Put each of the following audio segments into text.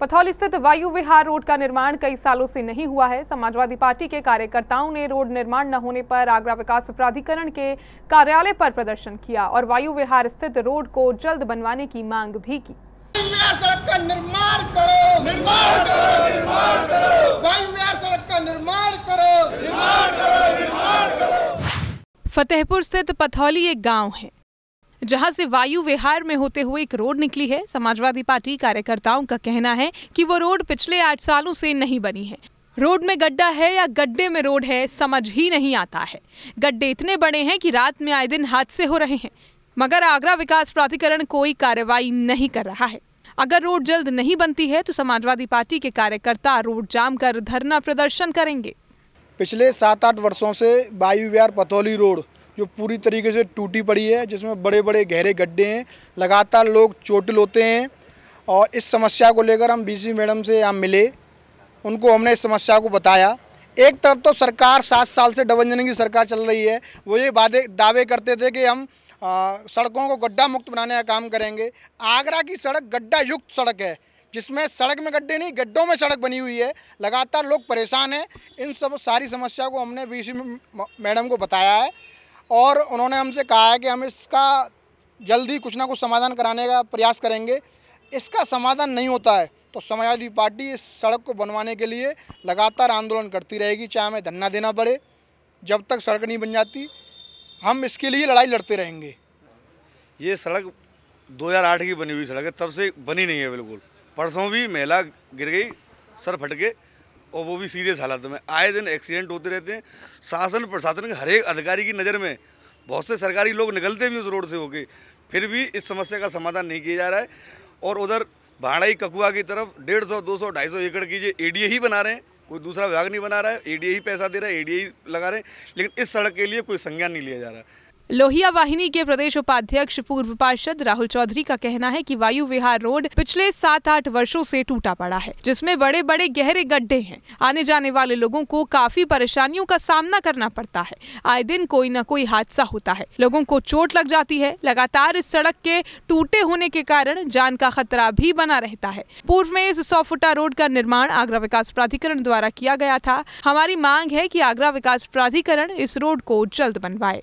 पथौल स्थित वायु विहार रोड का निर्माण कई सालों से नहीं हुआ है समाजवादी पार्टी के कार्यकर्ताओं ने रोड निर्माण न होने पर आगरा विकास प्राधिकरण के कार्यालय पर प्रदर्शन किया और वायु विहार स्थित रोड को जल्द बनवाने की मांग भी की सड़क का निर्माण करो निर्माण करो निर्माण करो वायु विहार सड़क का निर्माण करो निर्माण करो निर्माण करो फतेहपुर स्थित पथौली एक गांव है जहां से वायु विहार में होते हुए एक रोड निकली है समाजवादी पार्टी कार्यकर्ताओं का कहना है कि वो रोड पिछले आठ सालों से नहीं बनी है रोड में गड्ढा है या गड्ढे में रोड है समझ ही नहीं आता है गड्ढे इतने बड़े हैं कि रात में आए दिन हादसे हो रहे हैं मगर आगरा विकास प्राधिकरण कोई कार्रवाई नहीं कर रहा है अगर रोड जल्द नहीं बनती है तो समाजवादी पार्टी के कार्यकर्ता रोड जाम कर धरना प्रदर्शन करेंगे पिछले सात आठ वर्षों से वायु विहार पतौली रोड जो पूरी तरीके से टूटी पड़ी है जिसमें बड़े बड़े गहरे गड्ढे हैं लगातार लोग चोटिल होते हैं और इस समस्या को लेकर हम बीसी मैडम से यहाँ मिले उनको हमने इस समस्या को बताया एक तरफ तो सरकार सात साल से डबल इंजन की सरकार चल रही है वो ये वादे दावे करते थे कि हम आ, सड़कों को गड्ढा मुक्त बनाने का काम करेंगे आगरा की सड़क गड्ढा युक्त सड़क है जिसमें सड़क में गड्ढे नहीं गड्ढों में सड़क बनी हुई है लगातार लोग परेशान हैं इन सब सारी समस्या को हमने बी मैडम को बताया है और उन्होंने हमसे कहा है कि हम इसका जल्दी कुछ ना कुछ समाधान कराने का प्रयास करेंगे इसका समाधान नहीं होता है तो समाजवादी पार्टी इस सड़क को बनवाने के लिए लगातार आंदोलन करती रहेगी चाहे हमें धरना देना पड़े जब तक सड़क नहीं बन जाती हम इसके लिए लड़ाई लड़ते रहेंगे ये सड़क 2008 की बनी हुई सड़क है तब से बनी नहीं है बिल्कुल परसों भी महिला गिर गई सर फट के और वो भी सीरियस हालात में आए दिन एक्सीडेंट होते रहते हैं शासन प्रशासन के हर एक अधिकारी की नज़र में बहुत से सरकारी लोग निकलते भी उस रोड से होके फिर भी इस समस्या का समाधान नहीं किया जा रहा है और उधर भाड़ाई ककुआ की तरफ डेढ़ सौ दो सौ ढाई सौ एकड़ की जो ए ही बना रहे हैं कोई दूसरा विभाग नहीं बना रहा है ए ही पैसा दे रहा है ए ही लगा रहे हैं लेकिन इस सड़क के लिए कोई संज्ञान नहीं लिया जा रहा है लोहिया वाहिनी के प्रदेश उपाध्यक्ष पूर्व पार्षद राहुल चौधरी का कहना है कि वायु विहार रोड पिछले सात आठ वर्षों से टूटा पड़ा है जिसमें बड़े बड़े गहरे गड्ढे हैं आने जाने वाले लोगों को काफी परेशानियों का सामना करना पड़ता है आए दिन कोई न कोई हादसा होता है लोगों को चोट लग जाती है लगातार इस सड़क के टूटे होने के कारण जान का खतरा भी बना रहता है पूर्व में इस सौ फुटा रोड का निर्माण आगरा विकास प्राधिकरण द्वारा किया गया था हमारी मांग है की आगरा विकास प्राधिकरण इस रोड को जल्द बनवाए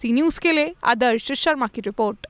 सी न्यूज़ के लिए आदर्श शर्मा की रिपोर्ट